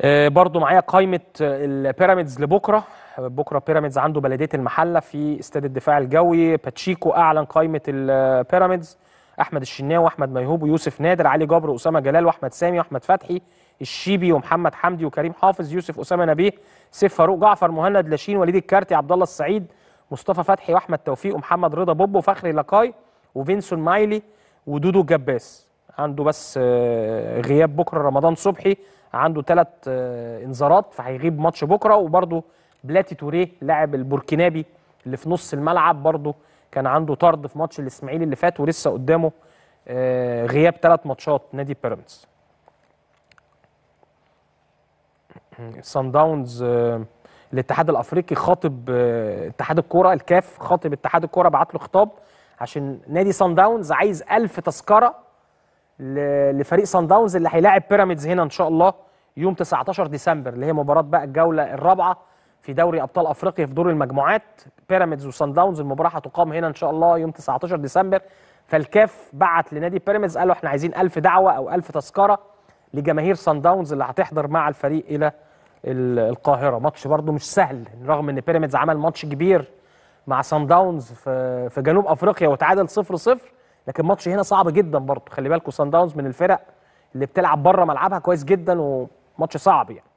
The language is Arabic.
آه، برضو معايا قائمة آه، البيراميدز لبكرة بكرة بيراميدز عنده بلدية المحلة في استاد الدفاع الجوي باتشيكو أعلن قائمة البيراميدز أحمد الشناوي وأحمد ميهوب ويوسف نادر علي جبر وأسامة جلال وأحمد سامي وأحمد فتحي الشيبي ومحمد حمدي وكريم حافظ يوسف أسامة نبيه سيف فاروق جعفر مهند لاشين وليد الكارتي عبد الله السعيد مصطفى فتحي وأحمد توفيق ومحمد رضا بوبو وفخري لقاي وفينسون مايلي ودودو جباس عنده بس آه، غياب بكره رمضان صبحي عنده ثلاث آه، انذارات فهيغيب ماتش بكره وبرده بلاتي توريه لاعب البوركينابي اللي في نص الملعب برده كان عنده طرد في ماتش الاسماعيلي اللي فات ولسه قدامه آه، غياب ثلاث ماتشات نادي بيراميدز سان داونز الاتحاد الافريقي خاطب اتحاد الكوره الكاف خاطب اتحاد الكوره بعت له خطاب عشان نادي سان داونز عايز 1000 تذكره لفريق سان داونز اللي هيلاعب بيراميدز هنا ان شاء الله يوم 19 ديسمبر اللي هي مباراه بقى الجوله الرابعه في دوري ابطال افريقيا في دور المجموعات بيراميدز وسان داونز المباراه هتقام هنا ان شاء الله يوم 19 ديسمبر فالكاف بعت لنادي بيراميدز قالوا احنا عايزين 1000 دعوه او 1000 تذكره لجماهير سان داونز اللي هتحضر مع الفريق الى القاهره ماتش برده مش سهل رغم ان بيراميدز عمل ماتش كبير مع سان داونز في في جنوب افريقيا وتعادل 0 0 لكن ماتش هنا صعب جدا برضه خلي بالكم سان داونز من الفرق اللي بتلعب بره ملعبها كويس جدا وماتش صعب يعني